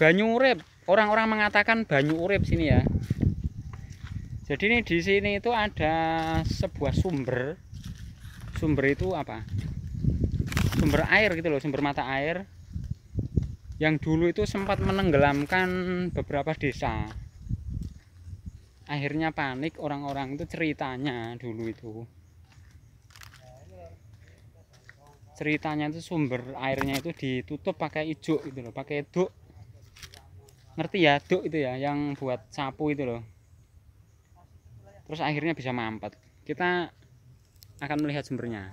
banyu urip orang-orang mengatakan banyu urip sini ya jadi ini di sini itu ada sebuah sumber sumber itu apa sumber air gitu loh sumber mata air yang dulu itu sempat menenggelamkan beberapa desa akhirnya panik orang-orang itu ceritanya dulu itu ceritanya itu sumber airnya itu ditutup pakai ijuk gitu loh pakai duk ngerti ya duk itu ya yang buat sapu itu loh terus akhirnya bisa mampet kita akan melihat sumbernya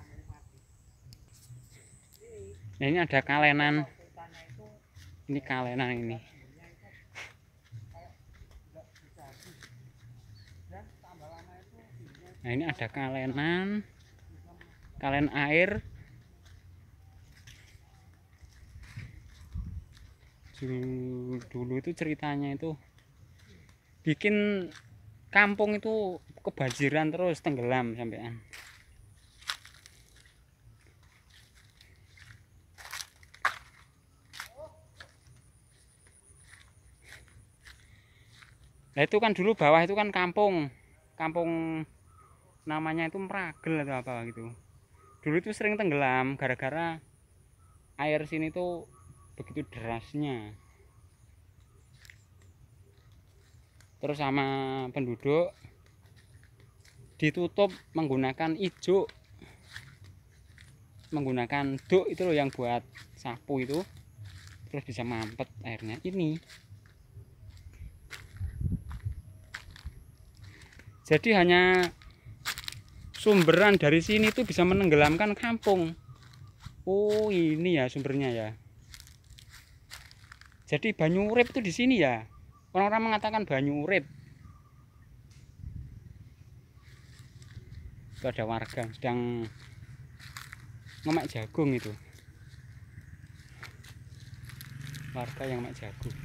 nah ini ada kalenan ini kalenan ini nah ini ada kalenan kalen air dulu dulu itu ceritanya itu bikin kampung itu kebanjiran terus tenggelam sampean Nah itu kan dulu bawah itu kan kampung. Kampung namanya itu Meragel atau apa gitu. Dulu itu sering tenggelam gara-gara air sini tuh begitu derasnya terus sama penduduk ditutup menggunakan ijuk menggunakan duk itu loh yang buat sapu itu terus bisa mampet airnya ini jadi hanya sumberan dari sini itu bisa menenggelamkan kampung oh ini ya sumbernya ya jadi banyu urip itu di sini ya. Orang-orang mengatakan banyu urip. Itu ada warga sedang ngemek jagung itu. Warga yang ngemek jagung.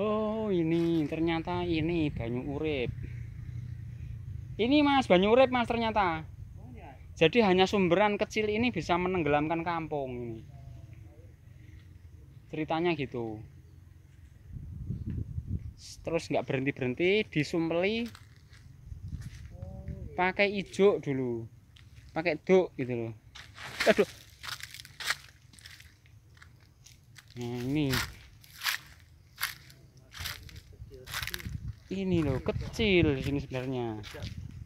Oh, ini ternyata ini banyu urip. Ini Mas banyu urip Mas ternyata. Oh, iya. Jadi hanya sumberan kecil ini bisa menenggelamkan kampung ini ceritanya gitu terus nggak berhenti berhenti disumpeli pakai ijo dulu pakai duk gitu loh aduh nah, ini ini loh kecil di sini sebenarnya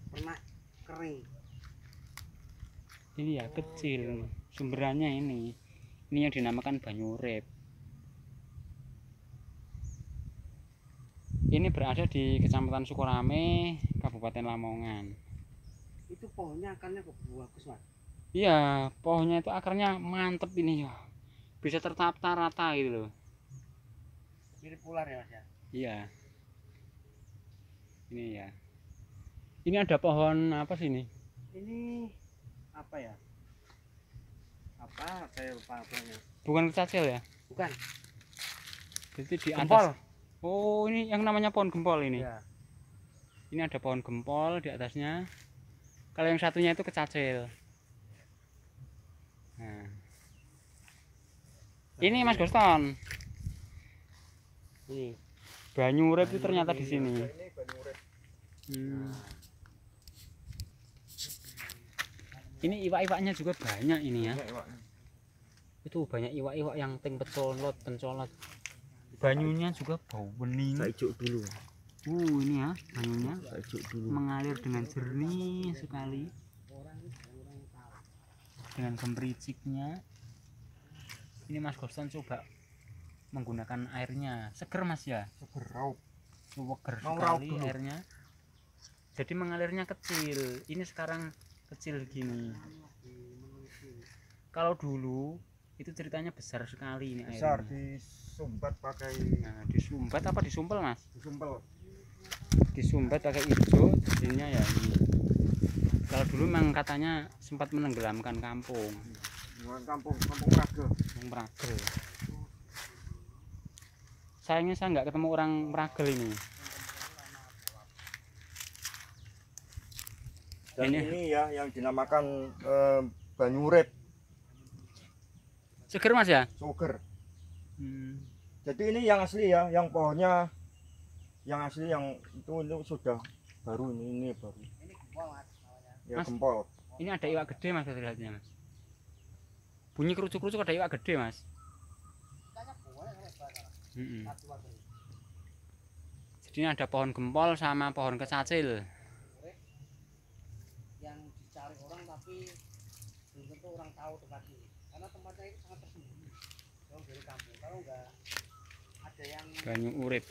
pernah kering ini ya kecil sumberannya ini ini yang dinamakan banyurep. Ini berada di Kecamatan Sukorame, Kabupaten Lamongan. Itu pohonnya akarnya kok bagus, Mas. Iya, pohonnya itu akarnya mantep ini ya. Bisa tertata rata gitu loh. Mirip ular ya, Mas ya? Iya. Ini ya. Ini ada pohon apa sih ini? Ini apa ya? Apa saya lupa pohonnya. Bukan kecacil ya? Bukan. Jadi di Gempol. atas Oh, ini yang namanya pohon gempol ini. Ya. Ini ada pohon gempol di atasnya. Kalau yang satunya itu kecacil. Nah. Ini Mas Goston. Ini banyu urip itu ternyata di sini. Hmm. Ini iwak-iwaknya juga banyak ini ya. Itu banyak iwak-iwak yang ting pencolot, pencolot banyunya juga bau bening saya dulu uh ini ya banyunya saya dulu mengalir dengan jernih sekali dengan gemericiknya ini Mas Gosan coba menggunakan airnya seger Mas ya seger raup seger sekali raup airnya jadi mengalirnya kecil ini sekarang kecil gini kalau dulu itu ceritanya besar sekali ini besar airnya. disumbat pakai nah, disumbat apa disumpel mas disumpel disumbat pakai itu, jadinya ya ini kalau dulu memang katanya sempat menenggelamkan kampung kampung kampung Prage kampung Prage sayangnya saya nggak ketemu orang Pragel ini dan ini, ini ya yang dinamakan eh, Banyurep Sugar mas ya? Sugar. Hmm. Jadi ini yang asli ya, yang pohonnya yang asli yang itu, itu sudah baru ini ini baru. Ini gempol mas. Ya mas, gempol. Ini ada iwak gede mas terlihatnya mas. Bunyi kerucuk-kerucuk ada iwak gede mas. Hmm -hmm. Jadi ini ada pohon gempol sama pohon kesacil. Yang dicari orang tapi belum tentu orang tahu tempatnya karena tempatnya itu sangat tersembunyi jauh dari kampung kalau nggak ada yang banyu urip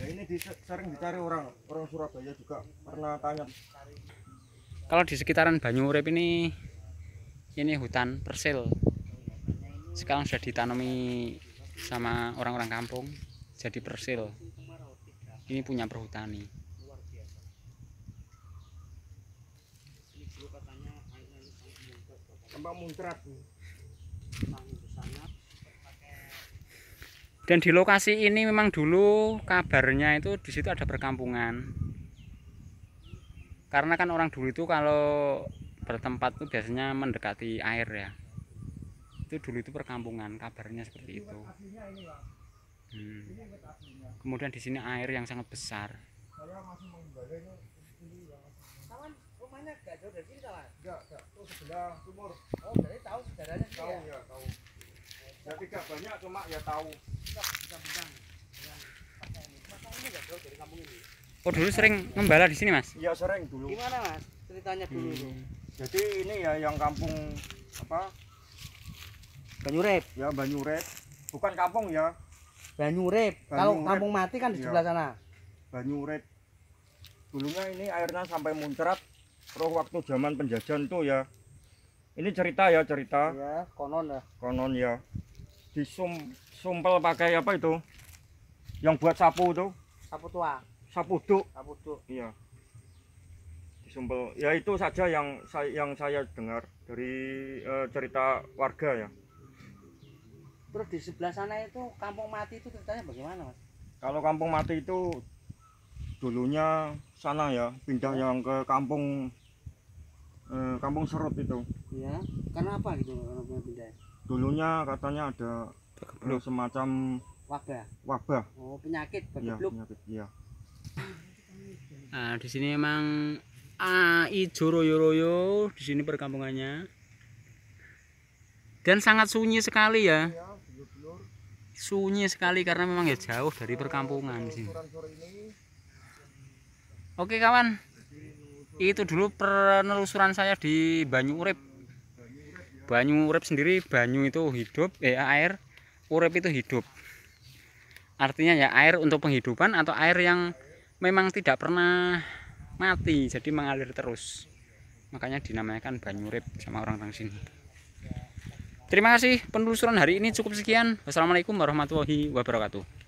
ya ini di, sering dicari orang orang Surabaya juga pernah tanya kalau di sekitaran banyu urip ini ini hutan persil sekarang sudah ditanami sama orang-orang kampung jadi persil ini punya perhutani tempat muntrat dan di lokasi ini memang dulu kabarnya itu di situ ada perkampungan karena kan orang dulu itu kalau bertempat itu biasanya mendekati air ya itu dulu itu perkampungan kabarnya seperti itu hmm. kemudian di sini air yang sangat besar rumahnya gak jauh dari sini kawan? Enggak, enggak. Itu sebelah sumur. Oh, berarti tahu sejarahnya, sih tahu, ya? ya tahu, ya tahu. tidak banyak, cuma ya tahu. Kita bisa bilang. Makanya gak jauh dari kampung ini. Oh dulu sering ngembala di sini mas? Iya sering dulu. Gimana mas ceritanya dulu? Hmm. Jadi ini ya yang kampung apa? Banyurep. Ya Banyurep. Bukan kampung ya. Banyurep. Banyurep. Kalau kampung mati kan di ya. sebelah iya. sana. Banyurep. Dulunya ini airnya sampai muncrat roh waktu zaman penjajahan tuh ya ini cerita ya cerita ya konon ya konon ya sum, sumpel pakai apa itu yang buat sapu tuh sapu tua sapu duk sapu duk iya sumpel ya itu saja yang saya yang saya dengar dari uh, cerita warga ya terus di sebelah sana itu kampung mati itu ceritanya bagaimana mas kalau kampung mati itu dulunya sana ya pindah oh. yang ke kampung Eh, kampung serut itu ya karena apa gitu orang pindah dulunya katanya ada eh, semacam wabah wabah oh penyakit ya, penyakit iya nah di sini emang AI Joroyoroyo di sini perkampungannya dan sangat sunyi sekali ya iya, sunyi sekali karena memang ya jauh dari perkampungan sih oke kawan itu dulu penelusuran saya di Banyu Urip Banyu Urip sendiri Banyu itu hidup eh air Urip itu hidup artinya ya air untuk penghidupan atau air yang memang tidak pernah mati jadi mengalir terus makanya dinamakan Banyu Urip sama orang orang sini terima kasih penelusuran hari ini cukup sekian wassalamualaikum warahmatullahi wabarakatuh